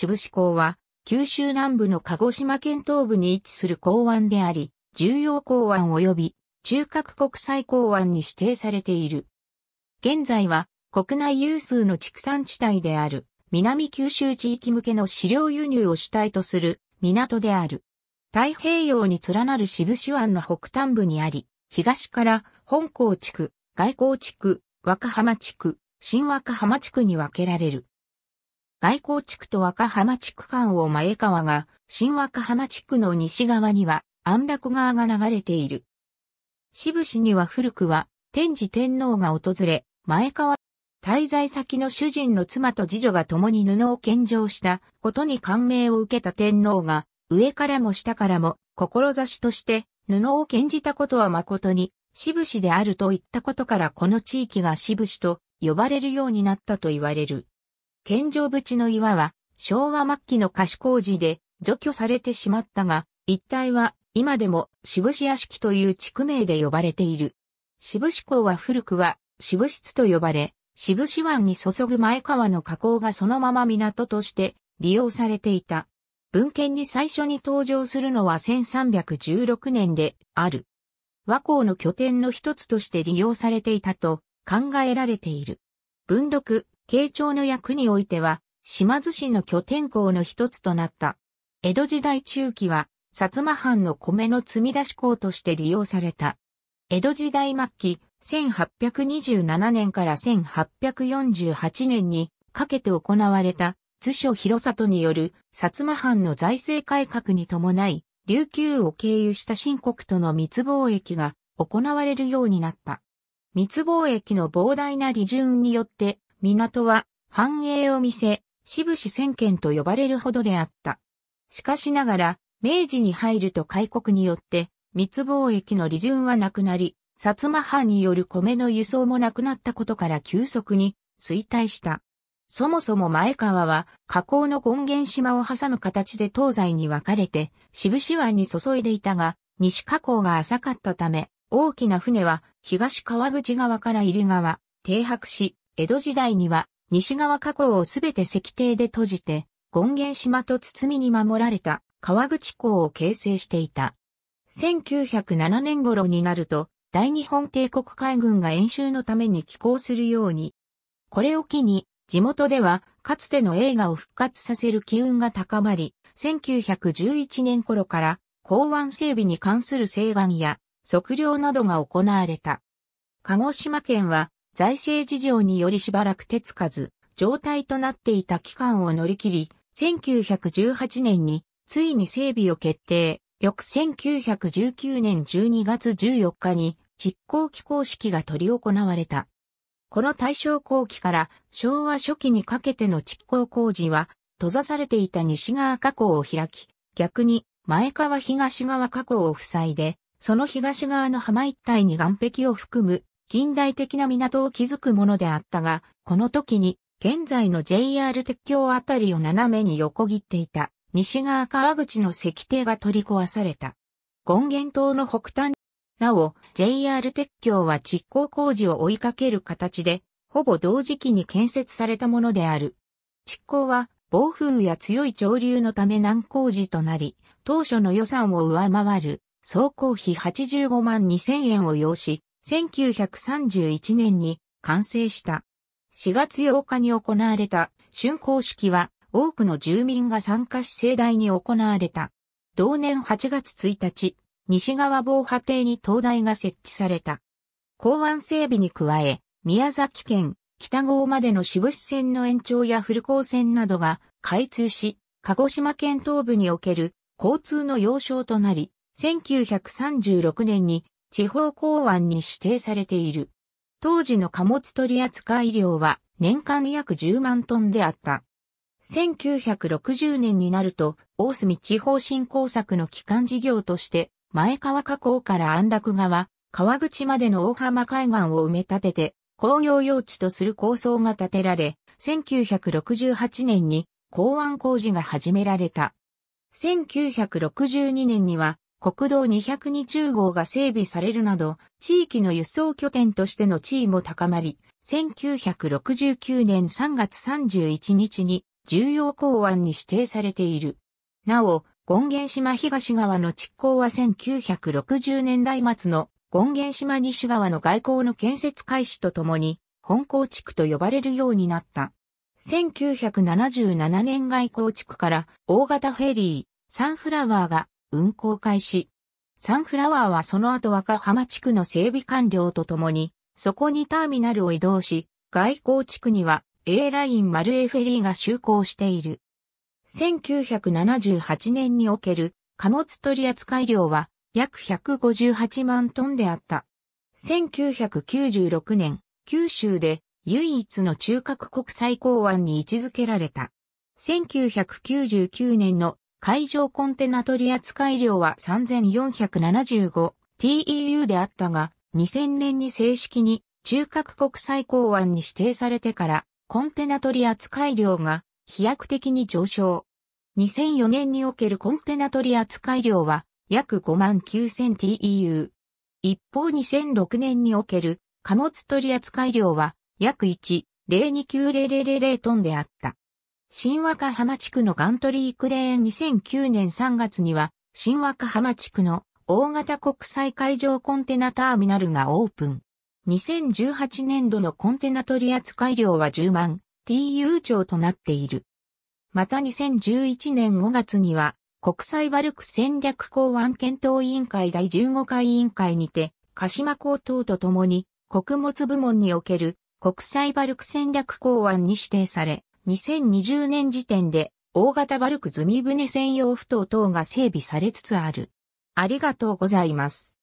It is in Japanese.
志布志港は、九州南部の鹿児島県東部に位置する港湾であり、重要港湾及び中核国際港湾に指定されている。現在は国内有数の畜産地帯である南九州地域向けの飼料輸入を主体とする港である。太平洋に連なる志布志湾の北端部にあり、東から本港地区、外港地区、若浜地区、新若浜地区に分けられる。外交地区と若浜地区間を前川が、新若浜地区の西側には安楽川が流れている。志布志には古くは天智天皇が訪れ、前川滞在先の主人の妻と次女が共に布を献上したことに感銘を受けた天皇が、上からも下からも、志として布を献じたことは誠に、志布志であると言ったことからこの地域が志布志と呼ばれるようになったと言われる。県常淵の岩は昭和末期の貸し工事で除去されてしまったが、一帯は今でも渋市屋敷という地区名で呼ばれている。渋市港は古くは渋室と呼ばれ、渋市湾に注ぐ前川の河口がそのまま港として利用されていた。文献に最初に登場するのは1316年である。和光の拠点の一つとして利用されていたと考えられている。文読、慶長の役においては、島津市の拠点港の一つとなった。江戸時代中期は、薩摩藩の米の積み出し港として利用された。江戸時代末期、1827年から1848年にかけて行われた、図書広里による薩摩藩の財政改革に伴い、琉球を経由した新国との密貿易が行われるようになった。密貿易の膨大な利潤によって港は繁栄を見せ、志布志千軒と呼ばれるほどであった。しかしながら、明治に入ると開国によって、密貿易の利潤はなくなり、薩摩藩による米の輸送もなくなったことから急速に衰退した。そもそも前川は河口の権現島を挟む形で東西に分かれて、渋志湾に注いでいたが、西河口が浅かったため、大きな船は東川口側から入り側、停泊し、江戸時代には西側河口をすべて石堤で閉じて、権現島と堤に守られた川口港を形成していた。1907年頃になると、大日本帝国海軍が演習のために寄港するように。これを機に、地元では、かつての映画を復活させる機運が高まり、1911年頃から、港湾整備に関する請願や、測量などが行われた。鹿児島県は、財政事情によりしばらく手つかず、状態となっていた期間を乗り切り、1918年についに整備を決定。翌1919年12月14日に実行機構式が取り行われた。この大正後期から昭和初期にかけての実行工事は閉ざされていた西側加工を開き、逆に前川東側加工を塞いで、その東側の浜一帯に岸壁を含む近代的な港を築くものであったが、この時に現在の JR 鉄橋あたりを斜めに横切っていた西側川口の石堤が取り壊された。権現島の北端。なお、JR 鉄橋は実行工事を追いかける形で、ほぼ同時期に建設されたものである。実行は暴風や強い潮流のため難工事となり、当初の予算を上回る総工費85万2000円を要し、1931年に完成した。4月8日に行われた竣工式は多くの住民が参加し盛大に行われた。同年8月1日、西側防波堤に灯台が設置された。港湾整備に加え、宮崎県北郷までの渋部支線の延長や古港線などが開通し、鹿児島県東部における交通の要衝となり、1936年に地方港湾に指定されている。当時の貨物取扱量は年間約10万トンであった。1960年になると、大隅地方振興策の基幹事業として、前川河口から安楽川、川口までの大浜海岸を埋め立てて、工業用地とする構想が建てられ、1968年に港湾工事が始められた。1962年には国道220号が整備されるなど、地域の輸送拠点としての地位も高まり、1969年3月31日に重要港湾に指定されている。なお、権現島東側の築港は1960年代末の権現島西側の外交の建設開始とともに、本港地区と呼ばれるようになった。1977年外港地区から大型フェリー、サンフラワーが運行開始。サンフラワーはその後若浜地区の整備完了とともに、そこにターミナルを移動し、外交地区には A ラインマルエフェリーが就航している。1978年における貨物取扱量は約158万トンであった。1996年、九州で唯一の中核国際港湾に位置づけられた。1999年の海上コンテナ取扱量は 3475TEU であったが、2000年に正式に中核国際港湾に指定されてから、コンテナ取扱量が飛躍的に上昇。2004年におけるコンテナ取扱量は約 59,000TEU。一方2006年における貨物取扱量は約1、0290000トンであった。新和歌浜地区のガントリークレーン2009年3月には、新和歌浜地区の大型国際海上コンテナターミナルがオープン。2018年度のコンテナ取扱量は10万 TU 超となっている。また2011年5月には、国際バルク戦略港湾検討委員会第15回委員会にて、鹿島港等とともに、穀物部門における国際バルク戦略港湾に指定され、2020年時点で大型バルク積み船専用不等等が整備されつつある。ありがとうございます。